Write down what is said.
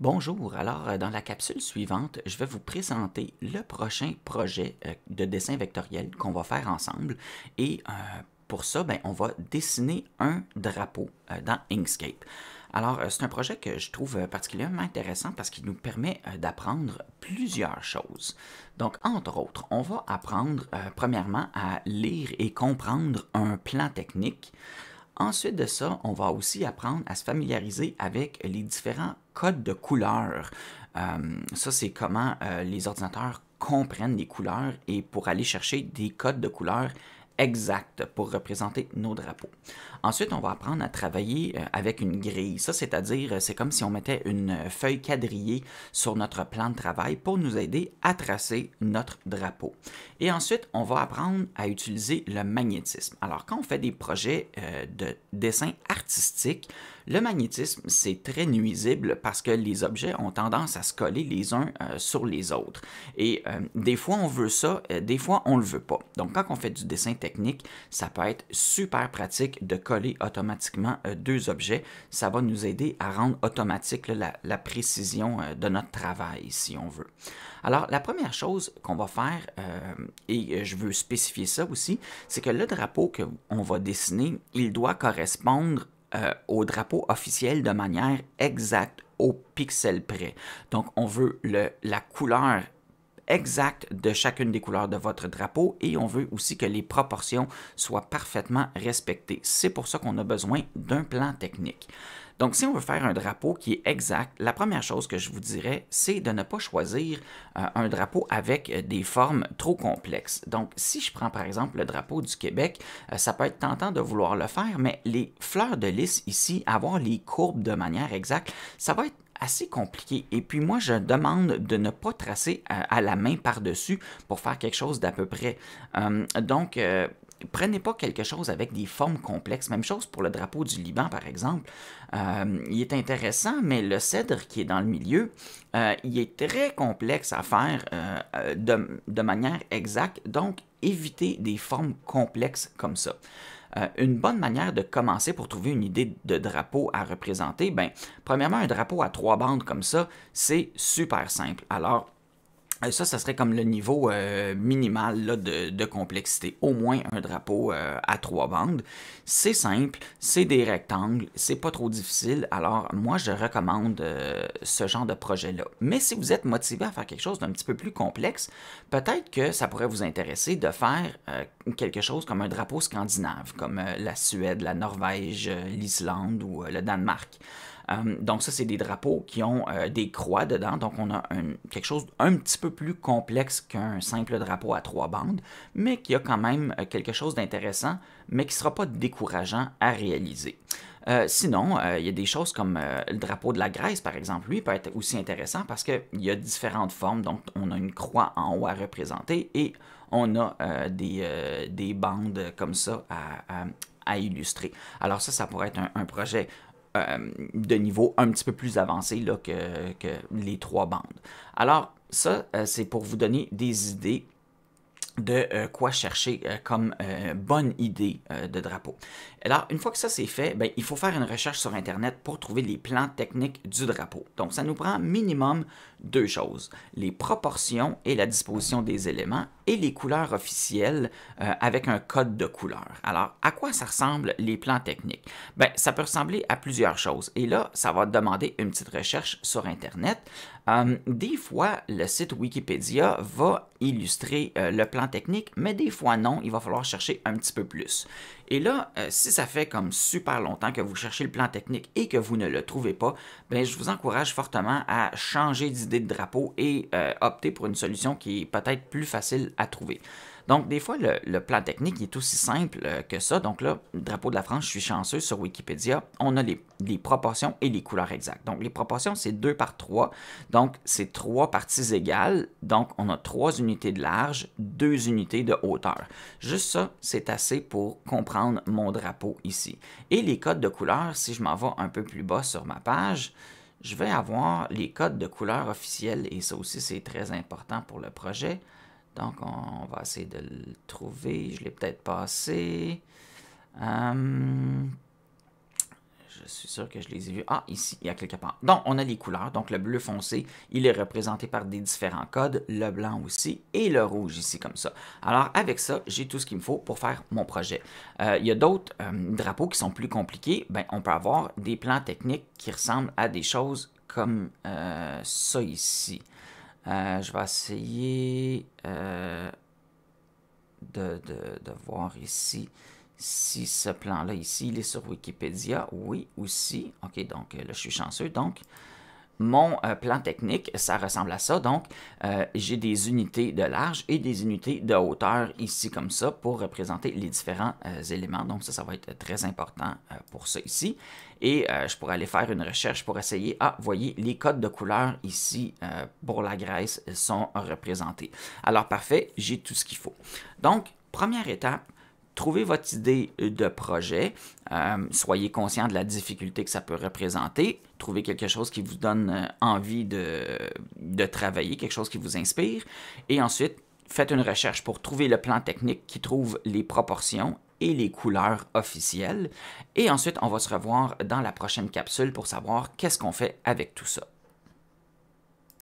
Bonjour, alors euh, dans la capsule suivante, je vais vous présenter le prochain projet euh, de dessin vectoriel qu'on va faire ensemble et euh, pour ça, ben, on va dessiner un drapeau dans Inkscape. Alors, c'est un projet que je trouve particulièrement intéressant parce qu'il nous permet d'apprendre plusieurs choses. Donc, entre autres, on va apprendre premièrement à lire et comprendre un plan technique. Ensuite de ça, on va aussi apprendre à se familiariser avec les différents codes de couleurs. Euh, ça, c'est comment euh, les ordinateurs comprennent les couleurs et pour aller chercher des codes de couleurs exacte pour représenter nos drapeaux. Ensuite, on va apprendre à travailler euh, avec une grille. Ça, c'est-à-dire, euh, c'est comme si on mettait une feuille quadrillée sur notre plan de travail pour nous aider à tracer notre drapeau. Et ensuite, on va apprendre à utiliser le magnétisme. Alors, quand on fait des projets euh, de dessin artistique, le magnétisme, c'est très nuisible parce que les objets ont tendance à se coller les uns sur les autres. Et des fois, on veut ça, des fois, on ne le veut pas. Donc, quand on fait du dessin technique, ça peut être super pratique de coller automatiquement euh, deux objets. Ça va nous aider à rendre automatique la, précision euh, de notre travail, si on veut. Alors, la première chose qu'on va faire, euh, et je veux spécifier ça aussi, c'est que le drapeau qu'on va dessiner, il doit correspondre au drapeau officiel de manière exacte au pixel près. Donc, on veut le, la couleur exact de chacune des couleurs de votre drapeau et on veut aussi que les proportions soient parfaitement respectées. C'est pour ça qu'on a besoin d'un plan technique. Donc, si on veut faire un drapeau qui est exact, la première chose que je vous dirais, c'est de ne pas choisir euh, un drapeau avec euh, des formes trop complexes. Donc, si je prends par exemple le drapeau du Québec, euh, ça peut être tentant de vouloir le faire, mais les fleurs de lys ici, avoir les courbes de manière exacte, ça va être assez compliqué. Et puis moi, je demande de ne pas tracer euh, à, la main par-dessus pour faire quelque chose d'à peu près. Hum, donc, euh, prenez pas quelque chose avec des formes complexes. Même chose pour le drapeau du Liban, par exemple. Hum, il est intéressant, mais le cèdre qui est dans le milieu, euh, il est très complexe à faire de, de, manière exacte. Donc, évitez des formes complexes comme ça. Euh, une bonne manière de commencer pour trouver une idée de drapeau à représenter, ben, premièrement, un drapeau à trois bandes comme ça, c'est super simple. Alors, euh, ça, ça serait comme le niveau euh, minimal de, complexité. Au moins un drapeau euh, à trois bandes. C'est simple, c'est des rectangles, c'est pas trop difficile. Alors, moi, je recommande ce genre de projet-là. Mais si vous êtes motivé à faire quelque chose d'un petit peu plus complexe, peut-être que ça pourrait vous intéresser de faire quelque chose comme un drapeau scandinave, comme la Suède, la Norvège, l'Islande ou le Danemark. Hum, donc ça, c'est des drapeaux qui ont euh, des croix dedans. Donc on a quelque chose un petit peu plus complexe qu'un simple drapeau à trois bandes, mais qui a quand même euh, quelque chose d'intéressant, mais qui ne sera pas décourageant à réaliser. Euh, sinon, il y a des choses comme le drapeau de la Grèce, par exemple, lui peut être aussi intéressant parce qu'il y a différentes formes. Donc, on a une croix en haut à représenter et on a des, bandes comme ça à, illustrer. Alors ça, ça pourrait être un projet euh, de niveau un petit peu plus avancé que, les trois bandes. Alors, ça, euh, c'est pour vous donner des idées de euh, quoi chercher comme bonne idée de drapeau. Alors, une fois que ça c'est fait, ben, il faut faire une recherche sur Internet pour trouver les plans techniques du drapeau. Donc, ça nous prend minimum deux choses, les proportions et la disposition des éléments et les couleurs officielles euh, avec un code de couleur. Alors, à quoi ça ressemble les plans techniques? Bien, ça peut ressembler à plusieurs choses. Et là, ça va demander une petite recherche sur Internet. Euh, des fois, le site Wikipédia va illustrer euh, le plan technique, mais des fois non, il va falloir chercher un petit peu plus. Et là, si ça fait comme super longtemps que vous cherchez le plan technique et que vous ne le trouvez pas, ben je vous encourage fortement à changer d'idée de drapeau et euh, opter pour une solution qui est peut-être plus facile à trouver. Donc, des fois, le, plan technique est aussi simple euh, que ça. Donc là, le drapeau de la France, je suis chanceux sur Wikipédia. On a les, proportions et les couleurs exactes. Donc, les proportions, c'est 2 par 3. Donc, c'est trois parties égales. Donc, on a trois unités de large, deux unités de hauteur. Juste ça, c'est assez pour comprendre mon drapeau ici. Et les codes de couleurs, si je m'en vais un peu plus bas sur ma page, je vais avoir les codes de couleurs officiels et ça aussi c'est très important pour le projet. Donc, on, va essayer de le trouver. Je l'ai peut-être passé. Hum, je suis sûr que je les ai vus. Ah, ici, il y a quelque part. Donc, on a les couleurs. Donc, le bleu foncé, il est représenté par des différents codes. Le blanc aussi et le rouge ici, comme ça. Alors, avec ça, j'ai tout ce qu'il me faut pour faire mon projet. Euh, il y a d'autres hum, drapeaux qui sont plus compliqués. Ben, on peut avoir des plans techniques qui ressemblent à des choses comme euh, ça ici. Euh, je vais essayer euh, de, de, voir ici si ce plan-là, ici, il est sur Wikipédia. Oui, aussi. OK, donc euh, là, je suis chanceux. Donc, mon euh, plan technique, ça ressemble à ça. Donc, euh, j'ai des unités de large et des unités de hauteur ici comme ça pour représenter les différents euh, éléments. Donc, ça, ça va être très important pour ça ici. Et je pourrais aller faire une recherche pour essayer. Ah, voyez, les codes de couleur ici pour la Grèce sont représentés. Alors, parfait, j'ai tout ce qu'il faut. Donc, première étape, trouvez votre idée euh, de projet, euh, soyez conscient de la difficulté que ça peut représenter, trouvez quelque chose qui vous donne euh, envie de travailler, quelque chose qui vous inspire, et ensuite faites une recherche pour trouver le plan technique qui trouve les proportions et les couleurs officielles. Et ensuite, on va se revoir dans la prochaine capsule pour savoir qu'est-ce qu'on fait avec tout ça.